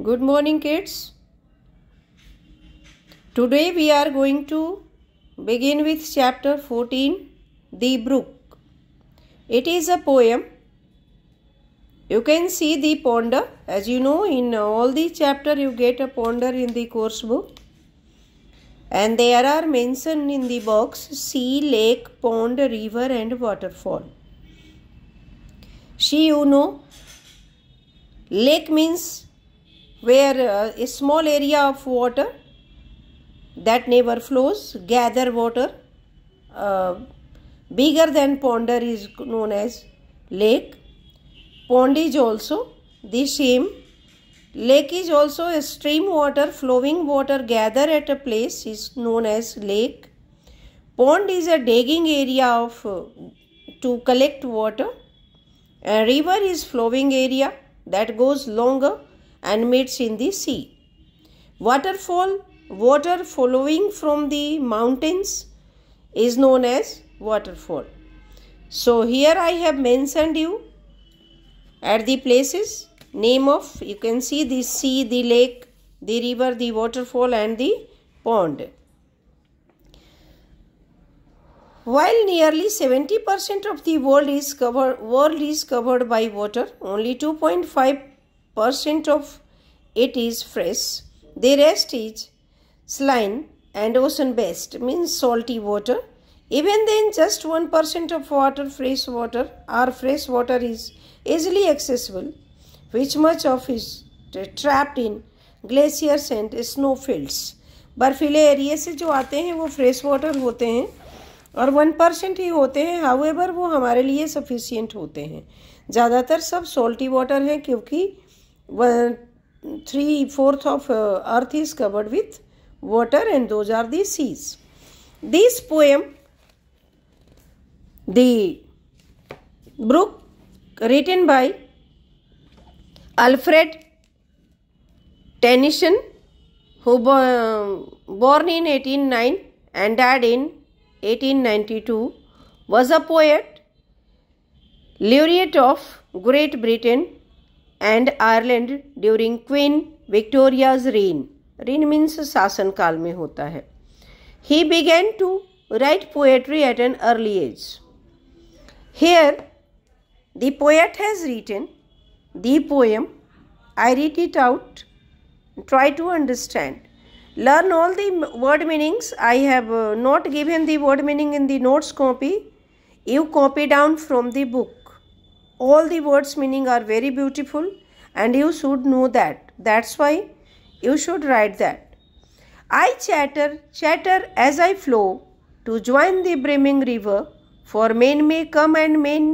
Good morning kids. Today we are going to begin with chapter 14 The Brook. It is a poem. You can see the ponder. As you know in all the chapter you get a ponder in the course book. And there are mentioned in the box sea, lake, pond, river and waterfall. See, you know. Lake means where uh, a small area of water that never flows gather water uh, bigger than ponder is known as lake pond is also the same lake is also a stream water flowing water gather at a place is known as lake pond is a digging area of uh, to collect water a river is flowing area that goes longer animates in the sea. Waterfall, water following from the mountains is known as waterfall. So here I have mentioned you at the places name of you can see the sea, the lake, the river, the waterfall and the pond. While nearly 70% of the world is covered world is covered by water, only 2.5 percent of it is fresh. The rest is saline and ocean based means salty water. Even then just 1% of water fresh water or fresh water is easily accessible which much of is trapped in glaciers and snow fields बर्फीले एरिए से जो आते हैं वो fresh water होते हैं और वन परसेंट ही होते हैं हाउएवर वो हमारे लिए सफिशियंट होते हैं ज़्यादातर सब सोल्टी वाटर हैं क्योंकि three fourth of uh, earth is covered with water and those are the seas. This poem, The Brook, written by Alfred Tennyson, who born in 1809 and died in 1892, was a poet, laureate of Great Britain and Ireland during Queen Victoria's reign. Reign means Sasan Kal mein hota hai. He began to write poetry at an early age. Here, the poet has written the poem. I read it out. Try to understand. Learn all the word meanings. I have uh, not given the word meaning in the notes copy. You copy down from the book. all the words meaning are very beautiful and you should know that that's why you should write that i chatter chatter as i flow to join the brimming river for men may come and men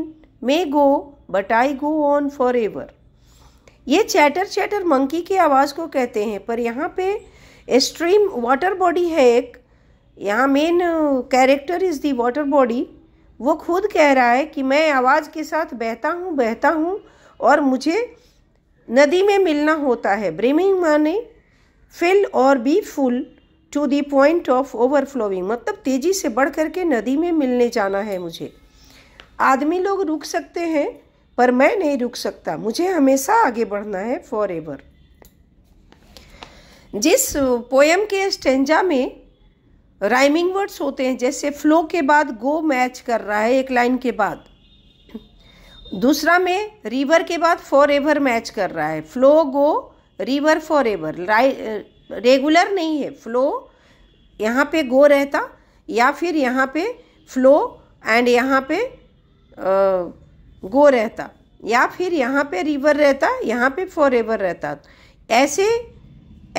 may go but i go on forever ये chatter chatter monkey की आवाज़ को कहते हैं पर यहाँ पे stream water body है एक यहाँ main character is the water body वो खुद कह रहा है कि मैं आवाज़ के साथ बहता हूँ बहता हूँ और मुझे नदी में मिलना होता है ब्रिमिंग माने फिल और be full to the point of overflowing मतलब तेज़ी से बढ़ करके नदी में मिलने जाना है मुझे आदमी लोग रुक सकते हैं पर मैं नहीं रुक सकता मुझे हमेशा आगे बढ़ना है फॉर एवर जिस पोएम के स्टेंजा में राइमिंग वर्ड्स होते हैं जैसे फ्लो के बाद गो मैच कर रहा है एक लाइन के बाद दूसरा में रिवर के बाद फॉर एवर मैच कर रहा है flow go river forever regular नहीं है फ्लो यहाँ पे गो रहता या फिर यहाँ पे फ्लो एंड यहाँ पे गो रहता या फिर यहाँ पे रिवर रहता यहाँ पे फॉर एवर रहता ऐसे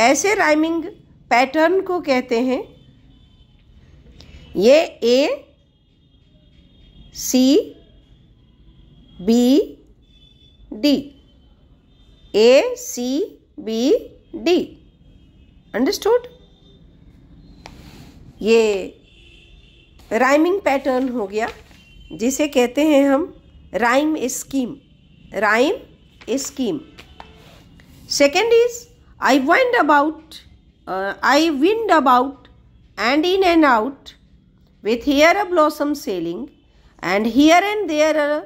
ऐसे राइमिंग पैटर्न को कहते हैं ये A C B D A C B D understood ये राइमिंग पैटर्न हो गया जिसे कहते हैं हम rhyme scheme rhyme scheme second is I wind about I wind about and in and out with here a blossom sailing, and here and there a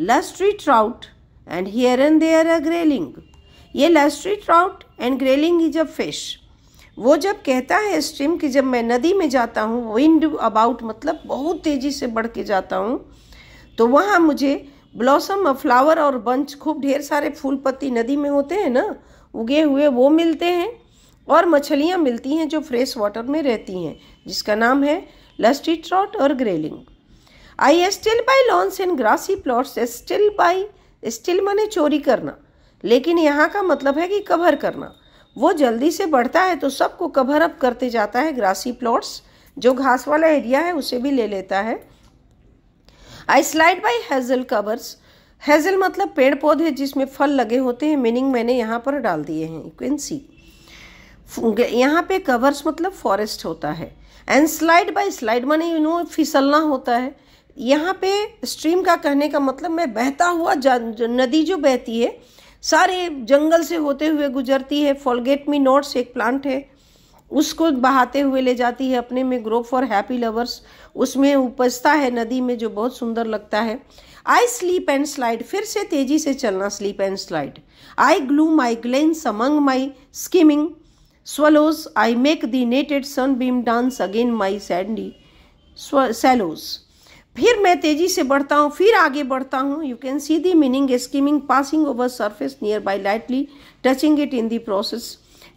lustry trout, and here and there a grayling. ये lusty trout and grayling is a fish वो जब कहता है stream कि जब मैं नदी में जाता हूँ विंड अबाउट मतलब बहुत तेज़ी से बढ़ के जाता हूँ तो वहाँ मुझे ब्लॉसम फ्लावर और बंच खूब ढेर सारे फूल पत्ती नदी में होते हैं ना उगे हुए वो मिलते हैं और मछलियाँ मिलती हैं जो फ्रेश वाटर में रहती हैं जिसका नाम है lusty trot or grayling I still buy lawns and grassy plots. Still buy still मैंने चोरी करना लेकिन यहाँ का मतलब है कि कवर करना वो जल्दी से बढ़ता है तो सबको कवर अप करते जाता है ग्रासी प्लॉट्स जो घास वाला एरिया है उसे भी ले लेता है I slide by hazel covers hazel मतलब पेड़ पौधे जिसमें फल लगे होते हैं मीनिंग मैंने यहाँ पर डाल दिए हैं क्विंसी यहाँ पे कवर्स मतलब फॉरेस्ट होता है एंड स्लाइड बाय स्लाइड माने यू नो फिसलना होता है यहाँ पे स्ट्रीम का कहने का मतलब मैं बहता हुआ नदी जो बहती है सारे जंगल से होते हुए गुजरती है फॉलगेट मी नोट्स एक प्लांट है उसको बहाते हुए ले जाती है अपने में ग्रो फॉर हैप्पी लवर्स उसमें उपजता है नदी में जो बहुत सुंदर लगता है आई स्लीप एंड स्लाइड फिर से तेजी से चलना slip and slide I gloom my glance among my skimming Swallows, I make the naked sunbeam dance again my sandy swallows फिर मैं तेजी से बढ़ता हूँ फिर आगे बढ़ता हूँ you can see the meaning skimming passing over surface near by lightly touching it in the process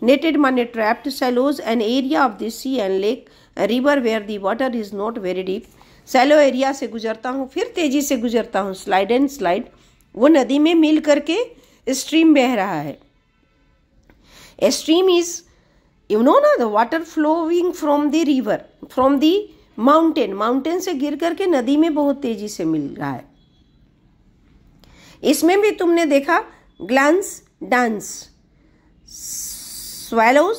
netted माने trapped shallows an area of the sea and lake river where the water is not very deep shallow area से गुजरता हूँ फिर तेजी से गुजरता हूँ slide and slide वो नदी में मिल करके स्ट्रीम बह रहा है स्ट्रीम इज़ यू नो ना the water flowing from the river from the mountain mountain से गिर करके नदी में बहुत तेजी से मिल रहा है इसमें भी तुमने देखा ग्लैंस डांस स्वेलोज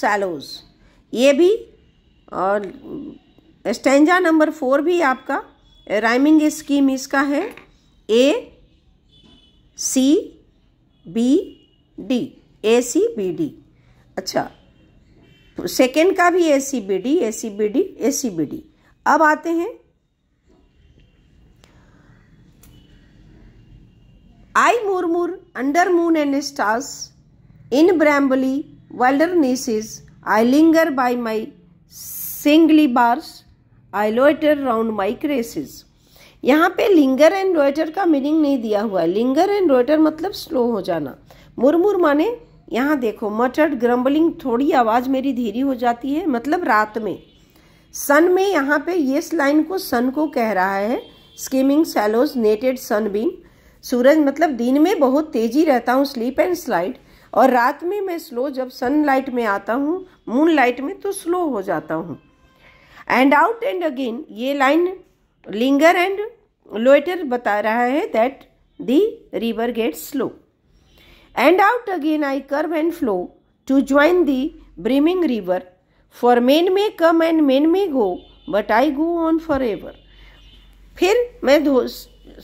सैलोज ये भी और स्टेंजा नंबर फोर भी आपका राइमिंग स्कीम इसका है A C B D A C B D अच्छा सेकेंड का भी A C B D A C B D A C B D अब आते हैं I murmur under moon and stars in brambly नीसिस I linger by my shingly bars I loiter round my cresses यहाँ पे linger and रोइटर का meaning नहीं दिया हुआ है लिंगर एंड रोइटर मतलब स्लो हो जाना मुरमुर माने यहाँ देखो मटर ग्रम्बलिंग थोड़ी आवाज़ मेरी धीरी हो जाती है मतलब रात में सन में यहाँ पे ये लाइन को सन को कह रहा है स्कीमिंग सैलोज नेटेड सनबीम सूरज मतलब दिन में बहुत तेजी रहता हूँ स्लीप एंड स्लाइड और रात में मैं स्लो जब सन लाइट में आता हूँ मून लाइट में तो स्लो हो जाता हूँ एंड आउट एंड अगेन ये लाइन लिंगर एंड लोएटर बता रहा है that the river get slow and out again I curve and flow to join the brimming river. For men may come and men may go, but I go on forever. फिर मैं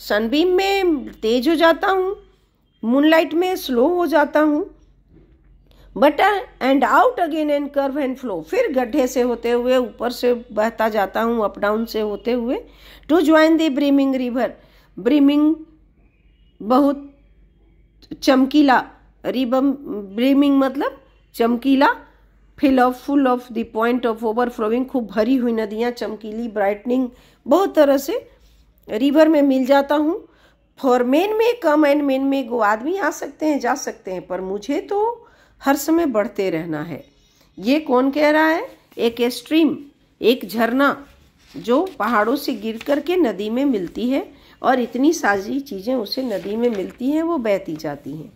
Sunbeam में तेज हो जाता हूँ moonlight में slow हो जाता हूँ butter and out again and curve and flow फिर गड्ढे से होते हुए ऊपर से बहता जाता हूँ अप डाउन से होते हुए to join the brimming river brimming बहुत चमकीला रिबम ब्रीमिंग मतलब चमकीला fill of full of the point of overflowing खूब भरी हुई नदियाँ चमकीली ब्राइटनिंग बहुत तरह से रिवर में मिल जाता हूँ फॉर मेन में कम एंड मेन में गो आदमी आ सकते हैं जा सकते हैं पर मुझे तो हर समय बढ़ते रहना है ये कौन कह रहा है एक स्ट्रीम एक झरना जो पहाड़ों से गिर करके नदी में मिलती है और इतनी साजी चीज़ें उसे नदी में मिलती हैं वो बहती जाती हैं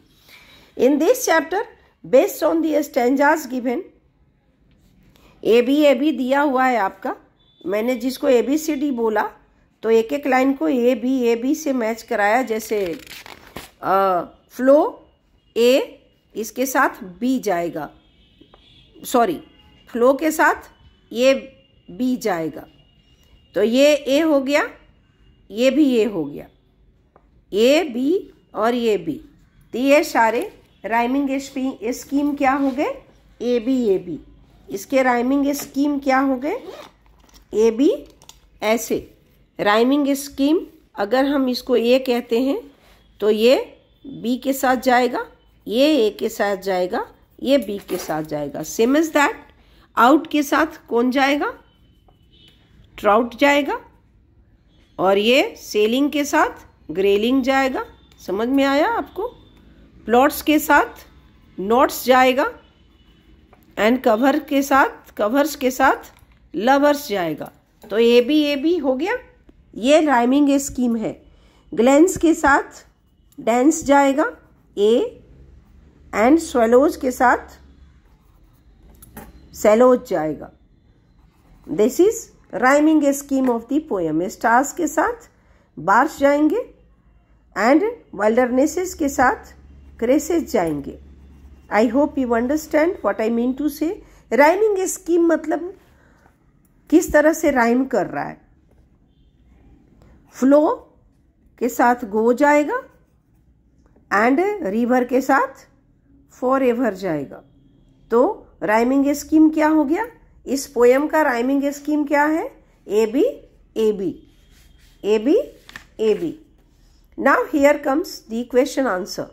in this chapter based on the stanzas given A B A B दिया हुआ है आपका मैंने जिसको ए बी सी डी बोला तो एक एक लाइन को ए बी ए बी से मैच कराया जैसे आ, फ्लो ए इसके साथ बी जाएगा सॉरी फ्लो के साथ ये बी जाएगा तो ये ए हो गया ये भी ये हो गया ए बी और ये बी तो ये सारे राइमिंग स्कीम क्या हो गए ए बी ए बी इसके राइमिंग स्कीम क्या हो गए ए बी ऐसे राइमिंग स्कीम अगर हम इसको ए कहते हैं तो ये बी के साथ जाएगा ये ए के साथ जाएगा ये बी के साथ जाएगा सेम इज दैट आउट के साथ कौन जाएगा ट्राउट जाएगा और ये सेलिंग के साथ ग्रेलिंग जाएगा समझ में आया आपको प्लॉट्स के साथ नोट्स जाएगा एंड कवर के साथ कवर्स के साथ लवर्स जाएगा तो ये भी ये भी हो गया ये राइमिंग स्कीम है ग्लेंस के साथ डेंस जाएगा ए एंड स्वेलोज के साथ सेलोज जाएगा this is rhyming scheme of the poem stars के साथ बार्स जाएंगे एंड वाइल्डरनेसेस के साथ क्रेसेस जाएंगे I hope you understand what I mean to say rhyming scheme मतलब किस तरह से राइम कर रहा है फ्लो के साथ गो जाएगा एंड रिवर के साथ फॉर एवर जाएगा तो राइमिंग स्कीम क्या हो गया इस पोएम का राइमिंग स्कीम क्या है A B A B A B A B now here comes the question answer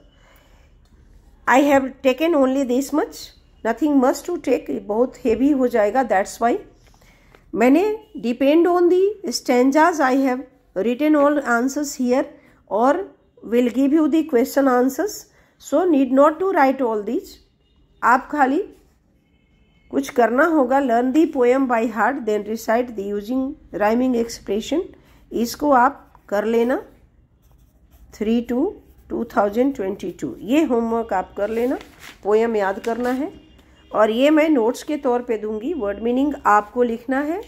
I have taken only this much nothing must to take बहुत हेवी हो जाएगा दैट्स वाई मैंने depend on the stanzas I have return all answers here और will give you the question answers so need not to write all these आप खाली कुछ करना होगा learn the poem by heart then recite the using rhyming expression इसको आप कर लेना three two two thousand twenty two ये होमवर्क आप कर लेना पोएम याद करना है और ये मैं नोट्स के तौर पे दूंगी वर्ड मीनिंग आपको लिखना है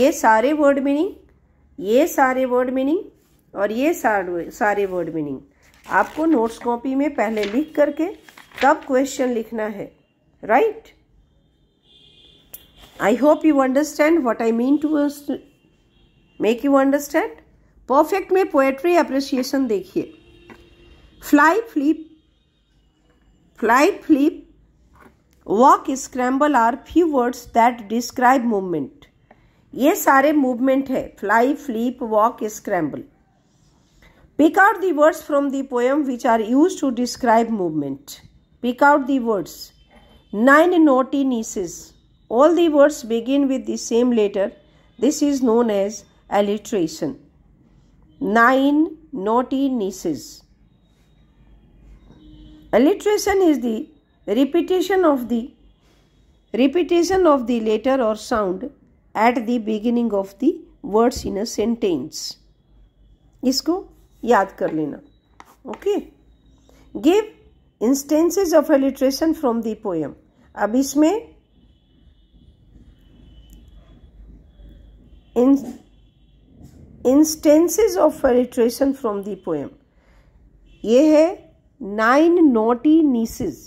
ये सारे वर्ड मीनिंग ये सारे वर्ड मीनिंग और ये सारे वर्ड मीनिंग आपको नोट्स कॉपी में पहले लिख करके तब क्वेश्चन लिखना है right right? I hope you understand what I mean to make you understand. Perfect may poetry appreciation dekhiye. Fly, flip, fly, flip, walk, scramble are few words that describe movement. Ye sare movement hai. Fly, flip, walk, scramble. Pick out the words from the poem which are used to describe movement. Pick out the words. Nine naughty nieces all the words begin with the same letter, this is known as alliteration. 9. Naughty nieces. Alliteration is the repetition of the repetition of the letter or sound at the beginning of the words in a sentence. Isko याद कर लेना okay give instances of alliteration from the poem अब इसमें in instances of alliteration from the poem ये है nine नोटी नीसेस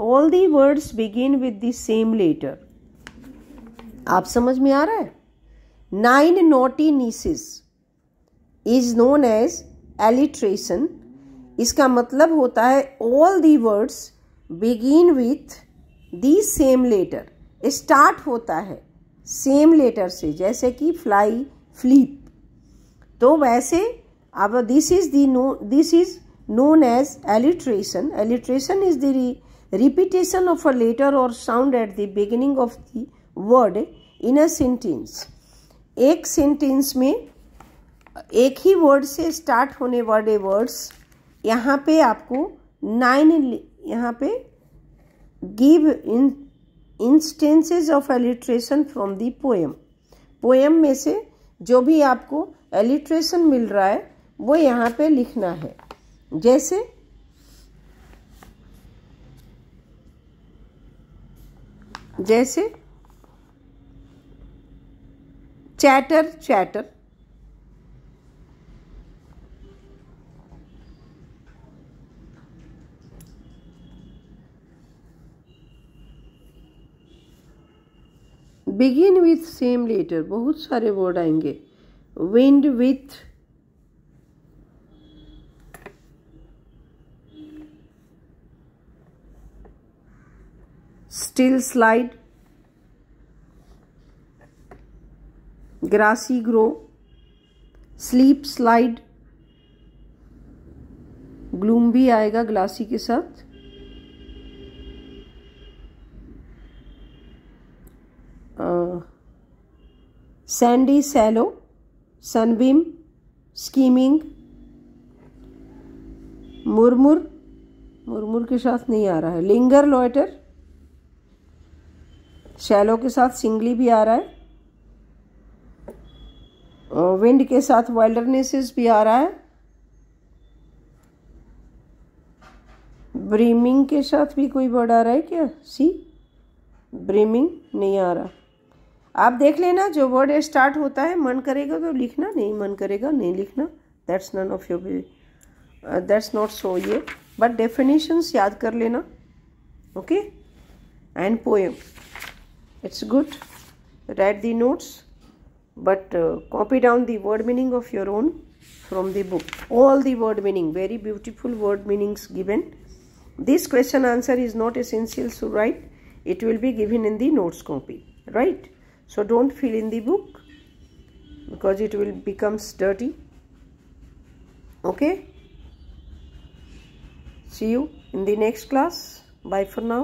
all the words begin with the same letter आप समझ में आ रहा है नाइन नोटी नीसेस इज नोन एज एलिट्रेशन इसका मतलब होता है all the words begin with the same letter start होता है सेम लेटर से जैसे कि फ्लाई फ्लिप तो वैसे अब this is the no this is known as alliteration alliteration is the repetition of a letter और sound at the beginning of the word in a sentence एक सेंटेंस में एक ही वर्ड से स्टार्ट होने वाले वर्ड्स यहाँ पे आपको नाइन यहाँ पे give in instances of alliteration from the poem poem में से जो भी आपको एलिट्रेशन मिल रहा है वो यहाँ पे लिखना है जैसे जैसे chatter chatter begin with same letter बहुत सारे वर्ड आएंगे wind with still slide grassy grow slip slide gloom भी आएगा ग्लासी के साथ sandy shallow sunbeam skimming murmur murmur के साथ नहीं आ रहा है लिंगर लोएटर शैलो के साथ सिंगली भी आ रहा है विंड के साथ वाइल्डरनेसेस भी आ रहा है ब्रीमिंग के साथ भी कोई वर्ड आ रहा है क्या सी ब्रीमिंग नहीं आ रहा आप देख लेना जो वर्ड स्टार्ट होता है मन करेगा तो लिखना नहीं मन करेगा नहीं लिखना that's none of your that's not so ये बट डेफिनेशंस याद कर लेना okay and poem it's good right the notes but copy down the word meaning of your own from the book all the word meaning very beautiful word meanings given this question answer is not essential to write it will be given in the notes copy right so don't fill in the book because it will becomes dirty okay see you in the next class bye for now